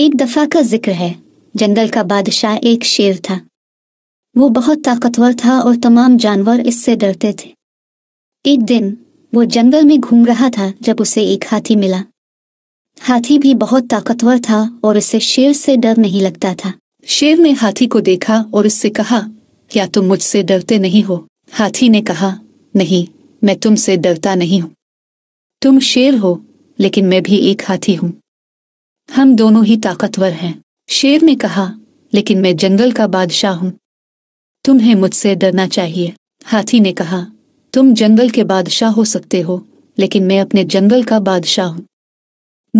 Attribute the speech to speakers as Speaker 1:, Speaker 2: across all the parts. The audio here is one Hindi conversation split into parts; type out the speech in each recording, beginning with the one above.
Speaker 1: एक दफा का जिक्र है जंगल का बादशाह एक शेर था वो बहुत ताकतवर था और तमाम जानवर इससे डरते थे एक दिन वो जंगल में घूम रहा था जब उसे एक हाथी मिला हाथी भी बहुत ताकतवर था
Speaker 2: और उसे शेर से डर नहीं लगता था शेर ने हाथी को देखा और उससे कहा क्या तुम मुझसे डरते नहीं हो हाथी ने कहा नहीं मैं तुमसे डरता नहीं हूं तुम शेर हो लेकिन मैं भी एक हाथी हूं हम दोनों ही ताकतवर हैं शेर ने कहा लेकिन मैं जंगल का बादशाह हूं तुम्हें मुझसे डरना चाहिए हाथी ने कहा तुम जंगल के बादशाह हो सकते हो लेकिन मैं अपने जंगल का बादशाह हूं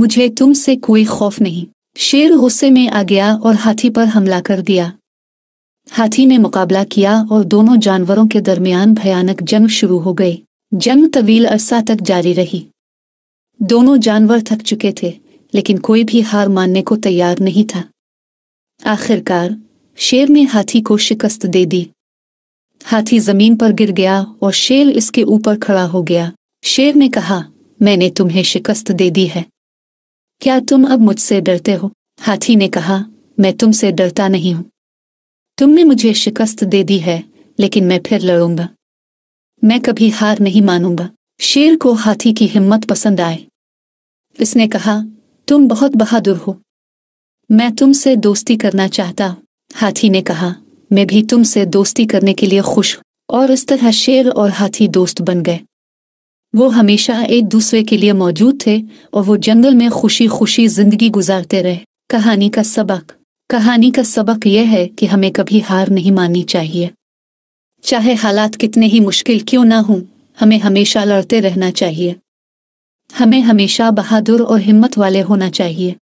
Speaker 2: मुझे तुमसे कोई खौफ नहीं शेर गुस्से में आ गया और हाथी पर हमला कर दिया हाथी ने मुकाबला किया और दोनों जानवरों के दरमियान भयानक जंग शुरू हो गई जंग तवील अरसा तक जारी रही दोनों जानवर थक चुके थे लेकिन कोई भी हार मानने को तैयार नहीं था आखिरकार शेर ने हाथी को शिकस्त दे दी हाथी जमीन पर गिर गया और शेर इसके ऊपर खड़ा हो गया शेर ने कहा मैंने तुम्हें शिकस्त दे दी है क्या तुम अब मुझसे डरते हो हाथी ने कहा मैं तुमसे डरता नहीं हूं तुमने मुझे शिकस्त दे दी है लेकिन मैं फिर लड़ूंगा मैं कभी हार नहीं मानूंगा शेर को हाथी की हिम्मत पसंद आए इसने कहा तुम बहुत बहादुर हो मैं तुमसे दोस्ती करना चाहता हाथी ने कहा मैं भी तुमसे दोस्ती करने के लिए खुश और इस तरह शेर और हाथी दोस्त बन गए वो हमेशा एक दूसरे के लिए मौजूद थे और वो जंगल में खुशी खुशी जिंदगी गुजारते रहे कहानी का सबक कहानी का सबक यह है कि हमें कभी हार नहीं माननी चाहिए चाहे हालात कितने ही मुश्किल क्यों ना हों हमें हमेशा लड़ते रहना चाहिए हमें हमेशा बहादुर और हिम्मत वाले होना चाहिए